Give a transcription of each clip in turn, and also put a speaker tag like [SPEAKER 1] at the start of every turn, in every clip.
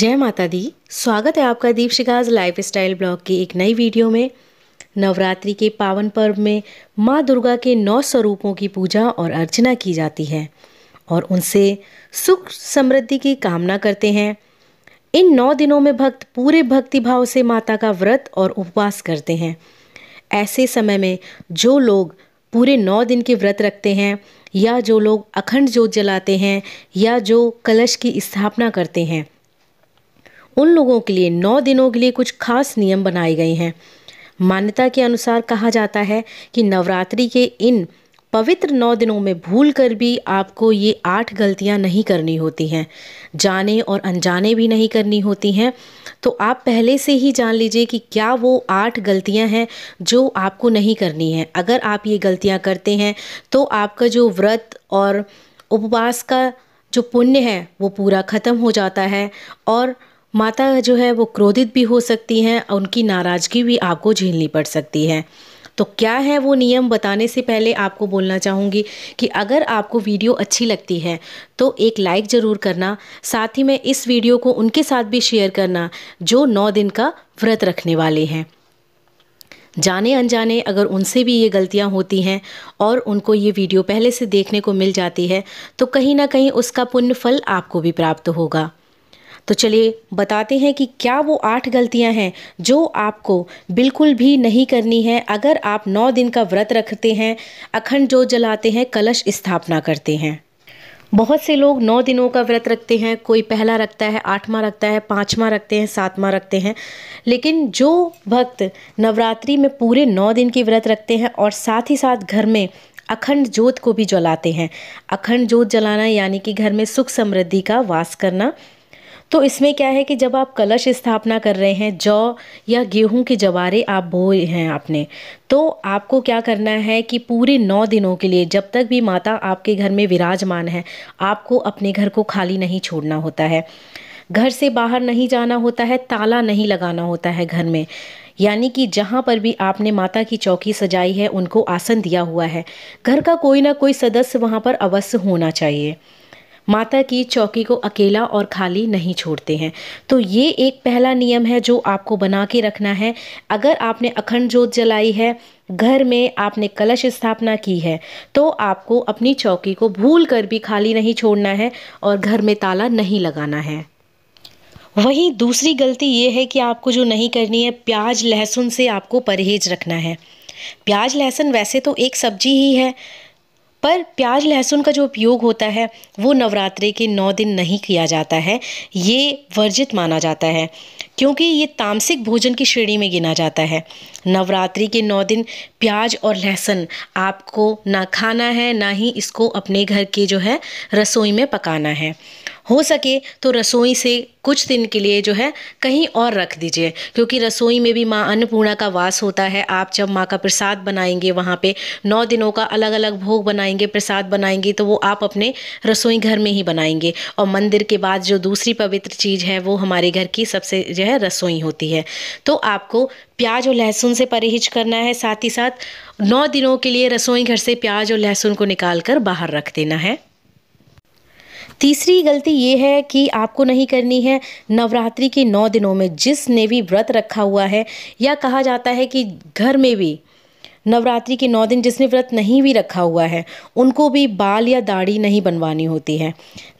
[SPEAKER 1] जय माता दी स्वागत है आपका Deep Shikha's lifestyle blog की एक नई वीडियो में नवरात्रि के पावन पर्व में माँ दुर्गा के नौ स्वरूपों की पूजा और अर्चना की जाती है और उनसे सुख समृद्धि की कामना करते हैं इन नौ दिनों में भक्त पूरे भक्ति भाव से माता का व्रत और उपवास करते हैं ऐसे समय में जो लोग पूरे नौ दिन के व्रत रखते हैं या जो लोग अखंड जोत जलाते हैं या जो कलश की स्थापना करते हैं उन लोगों के लिए नौ दिनों के लिए कुछ खास नियम बनाए गए हैं मान्यता के अनुसार कहा जाता है कि नवरात्रि के इन पवित्र नौ दिनों में भूल कर भी आपको ये आठ गलतियाँ नहीं करनी होती हैं जाने और अनजाने भी नहीं करनी होती हैं तो आप पहले से ही जान लीजिए कि क्या वो आठ गलतियाँ हैं जो आपको नहीं करनी हैं अगर आप ये गलतियाँ करते हैं तो आपका जो व्रत और उपवास का जो पुण्य है वो पूरा ख़त्म हो जाता है और माता जो है वो क्रोधित भी हो सकती हैं और उनकी नाराज़गी भी आपको झेलनी पड़ सकती है तो क्या है वो नियम बताने से पहले आपको बोलना चाहूँगी कि अगर आपको वीडियो अच्छी लगती है तो एक लाइक ज़रूर करना साथ ही में इस वीडियो को उनके साथ भी शेयर करना जो नौ दिन का व्रत रखने वाले हैं जाने अनजाने अगर उनसे भी ये गलतियाँ होती हैं और उनको ये वीडियो पहले से देखने को मिल जाती है तो कहीं ना कहीं उसका पुण्य फल आपको भी प्राप्त होगा तो चलिए बताते हैं कि क्या वो आठ गलतियां हैं जो आपको बिल्कुल भी नहीं करनी है अगर आप नौ दिन का व्रत रखते हैं अखंड जो जलाते हैं कलश स्थापना करते हैं बहुत से लोग नौ दिनों का व्रत रखते हैं कोई पहला रखता है आठवां रखता है पाँचवा रखते हैं सातवां रखते हैं लेकिन जो भक्त नवरात्रि में पूरे नौ दिन की व्रत रखते हैं और साथ ही साथ घर में अखंड जोत को भी जलाते हैं अखंड जोत जलाना यानी कि घर में सुख समृद्धि का वास करना तो इसमें क्या है कि जब आप कलश स्थापना कर रहे हैं जौ या गेहूं के जवारे आप बोए हैं आपने तो आपको क्या करना है कि पूरे नौ दिनों के लिए जब तक भी माता आपके घर में विराजमान है आपको अपने घर को खाली नहीं छोड़ना होता है घर से बाहर नहीं जाना होता है ताला नहीं लगाना होता है घर में यानी कि जहाँ पर भी आपने माता की चौकी सजाई है उनको आसन दिया हुआ है घर का कोई ना कोई सदस्य वहाँ पर अवश्य होना चाहिए माता की चौकी को अकेला और खाली नहीं छोड़ते हैं तो ये एक पहला नियम है जो आपको बना के रखना है अगर आपने अखंड जोत जलाई है घर में आपने कलश स्थापना की है तो आपको अपनी चौकी को भूल कर भी खाली नहीं छोड़ना है और घर में ताला नहीं लगाना है वहीं दूसरी गलती ये है कि आपको जो नहीं करनी है प्याज लहसुन से आपको परहेज रखना है प्याज लहसुन वैसे तो एक सब्जी ही है पर प्याज लहसुन का जो उपयोग होता है वो नवरात्रे के नौ दिन नहीं किया जाता है ये वर्जित माना जाता है क्योंकि ये तामसिक भोजन की श्रेणी में गिना जाता है नवरात्रि के नौ दिन प्याज और लहसुन आपको ना खाना है ना ही इसको अपने घर के जो है रसोई में पकाना है हो सके तो रसोई से कुछ दिन के लिए जो है कहीं और रख दीजिए क्योंकि रसोई में भी माँ अन्नपूर्णा का वास होता है आप जब माँ का प्रसाद बनाएंगे वहाँ पे नौ दिनों का अलग अलग भोग बनाएंगे प्रसाद बनाएंगे तो वो आप अपने रसोई घर में ही बनाएंगे और मंदिर के बाद जो दूसरी पवित्र चीज़ है वो हमारे घर की सबसे जो है रसोई होती है तो आपको प्याज और लहसुन से परहेज करना है साथ ही साथ नौ दिनों के लिए रसोई घर से प्याज और लहसुन को निकाल कर बाहर रख देना है तीसरी गलती ये है कि आपको नहीं करनी है नवरात्रि के नौ दिनों में जिसने भी व्रत रखा हुआ है या कहा जाता है कि घर में भी नवरात्रि के नौ दिन जिसने व्रत नहीं भी रखा हुआ है उनको भी बाल या दाढ़ी नहीं बनवानी होती है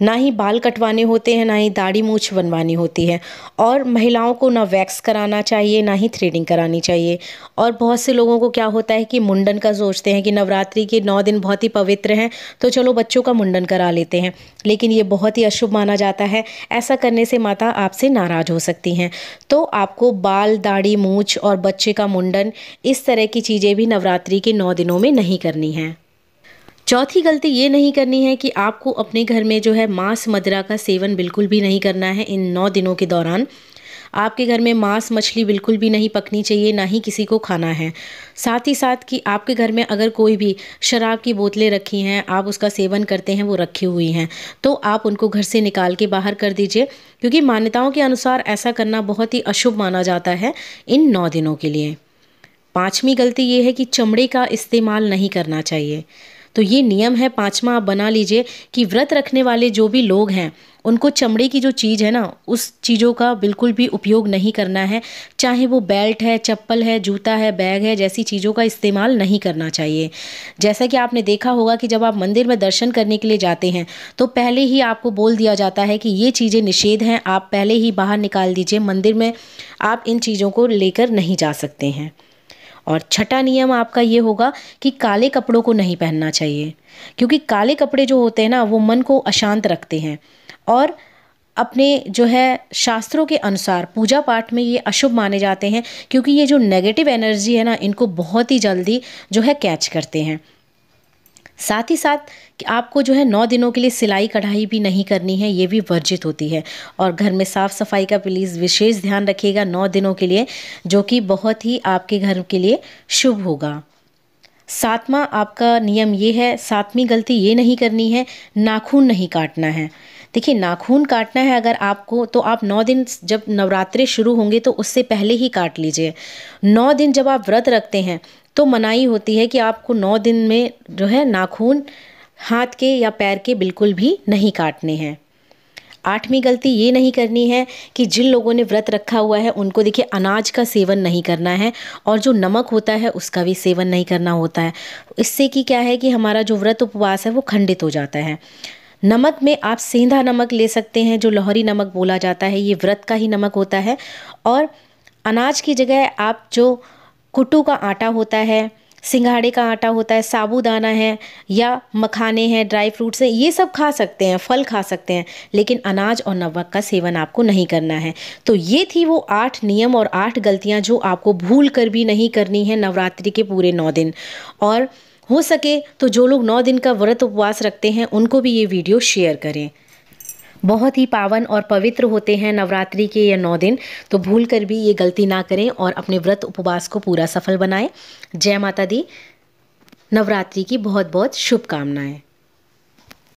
[SPEAKER 1] ना ही बाल कटवाने होते हैं ना ही दाढ़ी मूछ बनवानी होती है और महिलाओं को ना वैक्स कराना चाहिए ना ही थ्रेडिंग करानी चाहिए और बहुत से लोगों को क्या होता है कि मुंडन का सोचते हैं कि नवरात्रि के नौ दिन बहुत ही पवित्र हैं तो चलो बच्चों का मुंडन करा लेते हैं लेकिन ये बहुत ही अशुभ माना जाता है ऐसा करने से माता आपसे नाराज हो सकती हैं तो आपको बाल दाढ़ी मूछ और बच्चे का मुंडन इस तरह की चीज़ें भी नवरात्रि के नौ दिनों में नहीं करनी है चौथी गलती ये नहीं करनी है कि आपको अपने घर में जो है मांस मदरा का सेवन बिल्कुल भी नहीं करना है इन नौ दिनों के दौरान आपके घर में मांस मछली बिल्कुल भी नहीं पकनी चाहिए ना ही किसी को खाना है साथ ही साथ कि आपके घर में अगर कोई भी शराब की बोतलें रखी हैं आप उसका सेवन करते हैं वो रखी हुई हैं तो आप उनको घर से निकाल के बाहर कर दीजिए क्योंकि मान्यताओं के अनुसार ऐसा करना बहुत ही अशुभ माना जाता है इन नौ दिनों के लिए पाँचवीं गलती ये है कि चमड़े का इस्तेमाल नहीं करना चाहिए तो ये नियम है पाँचवा आप बना लीजिए कि व्रत रखने वाले जो भी लोग हैं उनको चमड़े की जो चीज़ है ना उस चीज़ों का बिल्कुल भी उपयोग नहीं करना है चाहे वो बेल्ट है चप्पल है जूता है बैग है जैसी चीज़ों का इस्तेमाल नहीं करना चाहिए जैसा कि आपने देखा होगा कि जब आप मंदिर में दर्शन करने के लिए जाते हैं तो पहले ही आपको बोल दिया जाता है कि ये चीज़ें निषेध हैं आप पहले ही बाहर निकाल दीजिए मंदिर में आप इन चीज़ों को लेकर नहीं जा सकते हैं और छठा नियम आपका ये होगा कि काले कपड़ों को नहीं पहनना चाहिए क्योंकि काले कपड़े जो होते हैं ना वो मन को अशांत रखते हैं और अपने जो है शास्त्रों के अनुसार पूजा पाठ में ये अशुभ माने जाते हैं क्योंकि ये जो नेगेटिव एनर्जी है ना इनको बहुत ही जल्दी जो है कैच करते हैं साथ ही साथ कि आपको जो है नौ दिनों के लिए सिलाई कढ़ाई भी नहीं करनी है ये भी वर्जित होती है और घर में साफ़ सफाई का प्लीज़ विशेष ध्यान रखिएगा नौ दिनों के लिए जो कि बहुत ही आपके घर के लिए शुभ होगा सातवां आपका नियम ये है सातवीं गलती ये नहीं करनी है नाखून नहीं काटना है देखिए नाखून काटना है अगर आपको तो आप नौ दिन जब नवरात्रे शुरू होंगे तो उससे पहले ही काट लीजिए नौ दिन जब आप व्रत रखते हैं तो मनाही होती है कि आपको नौ दिन में जो है नाखून हाथ के या पैर के बिल्कुल भी नहीं काटने हैं आठवीं गलती ये नहीं करनी है कि जिन लोगों ने व्रत रखा हुआ है उनको देखिए अनाज का सेवन नहीं करना है और जो नमक होता है उसका भी सेवन नहीं करना होता है इससे कि क्या है कि हमारा जो व्रत उपवास है वो खंडित हो जाता है नमक में आप सेंधा नमक ले सकते हैं जो लाहौरी नमक बोला जाता है ये व्रत का ही नमक होता है और अनाज की जगह आप जो कुटू का आटा होता है सिंघाड़े का आटा होता है साबूदाना है या मखाने हैं ड्राई फ्रूट्स हैं ये सब खा सकते हैं फल खा सकते हैं लेकिन अनाज और नमक का सेवन आपको नहीं करना है तो ये थी वो आठ नियम और आठ गलतियाँ जो आपको भूल कर भी नहीं करनी है नवरात्रि के पूरे नौ दिन और हो सके तो जो लोग नौ दिन का व्रत उपवास रखते हैं उनको भी ये वीडियो शेयर करें बहुत ही पावन और पवित्र होते हैं नवरात्रि के ये नौ दिन तो भूल कर भी ये गलती ना करें और अपने व्रत उपवास को पूरा सफल बनाएं जय माता दी नवरात्रि की बहुत बहुत शुभकामनाएं